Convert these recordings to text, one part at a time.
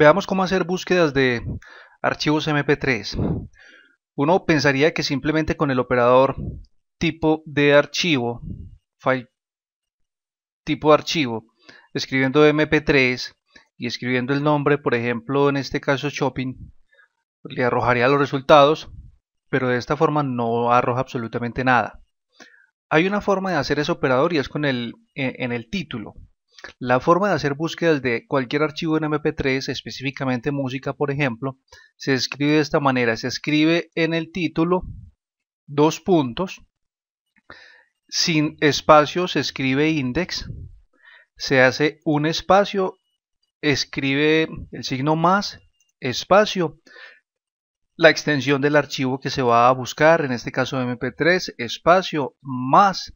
Veamos cómo hacer búsquedas de archivos MP3. Uno pensaría que simplemente con el operador tipo de archivo, file tipo archivo, escribiendo MP3 y escribiendo el nombre, por ejemplo, en este caso shopping, le arrojaría los resultados, pero de esta forma no arroja absolutamente nada. Hay una forma de hacer ese operador y es con el, e, en el título. La forma de hacer búsquedas de cualquier archivo en MP3, específicamente música por ejemplo, se escribe de esta manera. Se escribe en el título dos puntos, sin espacio se escribe index, se hace un espacio, escribe el signo más, espacio, la extensión del archivo que se va a buscar, en este caso MP3, espacio, más,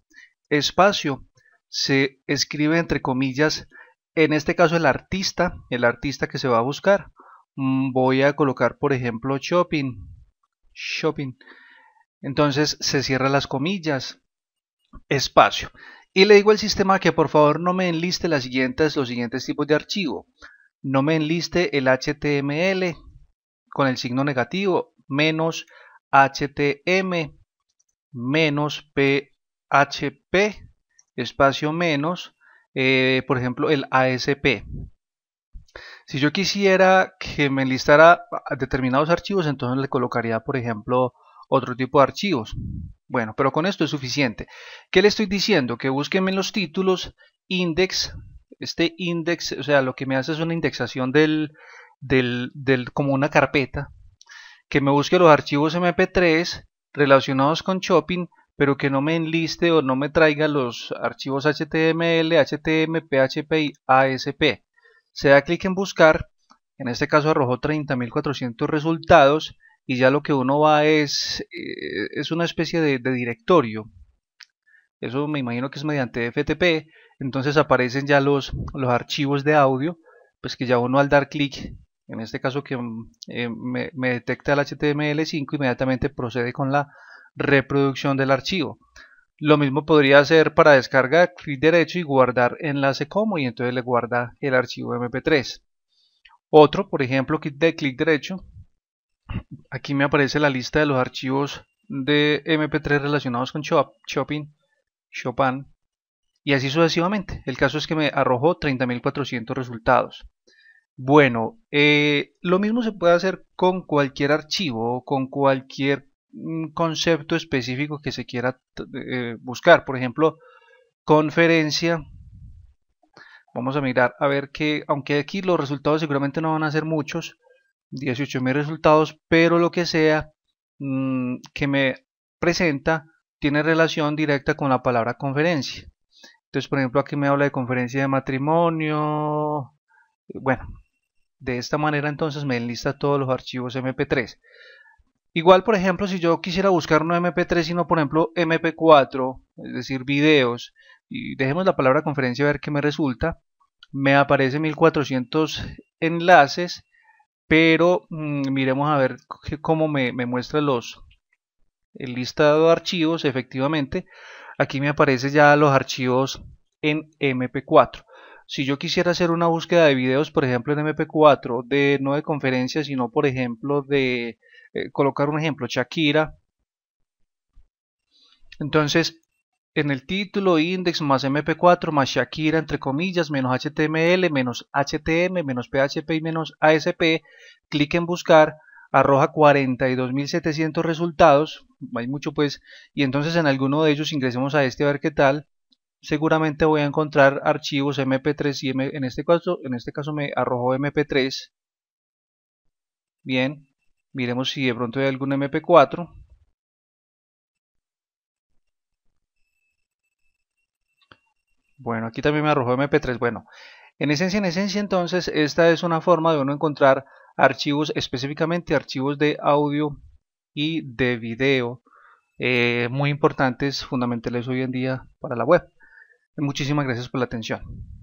espacio, se escribe entre comillas, en este caso el artista, el artista que se va a buscar. Mm, voy a colocar, por ejemplo, shopping. Shopping. Entonces se cierran las comillas. Espacio. Y le digo al sistema que por favor no me enliste siguientes, los siguientes tipos de archivo. No me enliste el HTML con el signo negativo, menos html menos PHP, espacio menos, eh, por ejemplo, el ASP. Si yo quisiera que me listara determinados archivos, entonces le colocaría, por ejemplo, otro tipo de archivos. Bueno, pero con esto es suficiente. ¿Qué le estoy diciendo? Que búsquenme los títulos index. Este index, o sea, lo que me hace es una indexación del, del, del como una carpeta. Que me busque los archivos MP3 relacionados con shopping pero que no me enliste o no me traiga los archivos HTML, HTML, PHP y ASP. Se da clic en buscar, en este caso arrojó 30.400 resultados y ya lo que uno va es, eh, es una especie de, directorio. Eso me imagino que es mediante FTP, entonces aparecen ya los, los archivos de audio, pues que ya uno al dar clic en este caso que mm, eh, me, me, detecta el HTML5 inmediatamente procede con la reproducción del archivo. Lo mismo podría hacer para descargar, clic derecho y guardar enlace como y entonces le guarda el archivo mp3. Otro, por ejemplo, clic de clic derecho. Aquí me aparece la lista de los archivos de mp3 relacionados con Shopping Chopin, Chopin y así sucesivamente. El caso es que me arrojó 30.400 resultados. Bueno, eh, lo mismo se puede hacer con cualquier archivo con cualquier un concepto específico que se quiera eh, buscar. Por ejemplo, conferencia. Vamos a mirar a ver que, aunque aquí los resultados seguramente no van a ser muchos, 18.000 resultados, pero lo que sea mm, que me presenta tiene relación directa con la palabra conferencia. Entonces, por ejemplo, aquí me habla de conferencia de matrimonio. Bueno, de esta manera entonces me enlista todos los archivos MP3. Igual, por ejemplo, si yo quisiera buscar no MP3, sino por ejemplo MP4, es decir, videos, y dejemos la palabra conferencia a ver qué me resulta, me aparece 1400 enlaces, pero mm, miremos a ver cómo me, muestra los el listado de archivos, efectivamente, aquí me aparecen ya los archivos en MP4. Si yo quisiera hacer una búsqueda de videos, por ejemplo, en MP4, de no de conferencia, sino por ejemplo de eh, colocar un ejemplo, Shakira. Entonces, en el título index más mp4 más Shakira entre comillas menos html menos htm menos php y menos asp, clic en buscar, arroja 42.700 resultados, hay mucho pues, y entonces en alguno de ellos ingresemos a este a ver qué tal, seguramente voy a encontrar archivos mp3 y en este caso, en este caso me arrojó mp3, bien, Miremos si de pronto hay algún MP4. Bueno, aquí también me arrojó MP3. Bueno, en esencia, en esencia entonces, esta es una forma de uno encontrar archivos, específicamente archivos de audio y de video, eh, muy importantes, fundamentales hoy en día para la web. Muchísimas gracias por la atención.